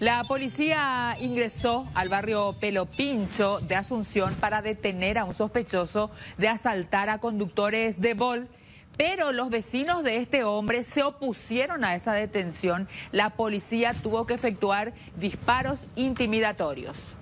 La policía ingresó al barrio Pelopincho de Asunción para detener a un sospechoso de asaltar a conductores de vol. Pero los vecinos de este hombre se opusieron a esa detención. La policía tuvo que efectuar disparos intimidatorios.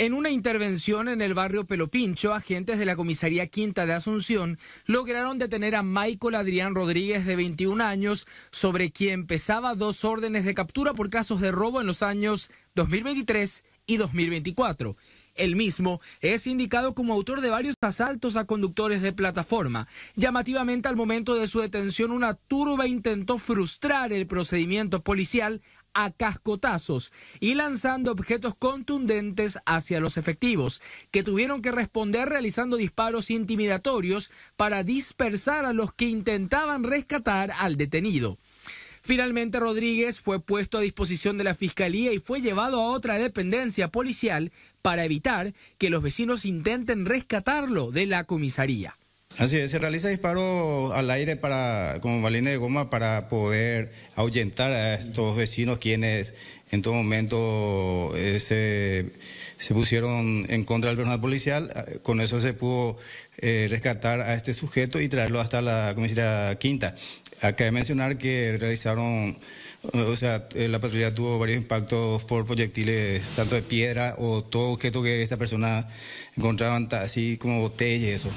En una intervención en el barrio Pelopincho, agentes de la comisaría Quinta de Asunción lograron detener a Michael Adrián Rodríguez, de 21 años, sobre quien pesaba dos órdenes de captura por casos de robo en los años 2023 y 2024 el mismo es indicado como autor de varios asaltos a conductores de plataforma. Llamativamente, al momento de su detención, una turba intentó frustrar el procedimiento policial a cascotazos y lanzando objetos contundentes hacia los efectivos, que tuvieron que responder realizando disparos intimidatorios para dispersar a los que intentaban rescatar al detenido. Finalmente Rodríguez fue puesto a disposición de la Fiscalía y fue llevado a otra dependencia policial para evitar que los vecinos intenten rescatarlo de la comisaría. Así es, se realiza disparo al aire para, como balines de goma para poder ahuyentar a estos vecinos quienes en todo momento eh, se, pusieron en contra del personal policial. Ah, con eso se pudo eh, rescatar a este sujeto y traerlo hasta la comisaría quinta. Acá de mencionar que realizaron, o sea, eh, la patrulla tuvo varios impactos por proyectiles, tanto de piedra o todo objeto que esta persona encontraba, así como botella y eso.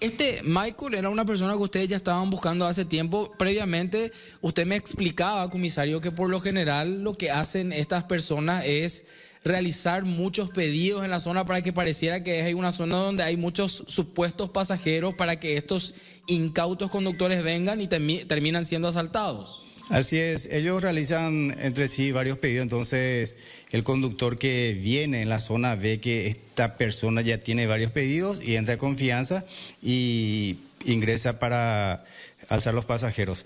Este Michael era una persona que ustedes ya estaban buscando hace tiempo. Previamente, usted me explicaba, comisario, que por lo general lo que hacen estas personas es realizar muchos pedidos en la zona para que pareciera que hay una zona donde hay muchos supuestos pasajeros para que estos incautos conductores vengan y terminan siendo asaltados. Así es, ellos realizan entre sí varios pedidos, entonces el conductor que viene en la zona ve que esta persona ya tiene varios pedidos y entra a confianza y ingresa para alzar los pasajeros.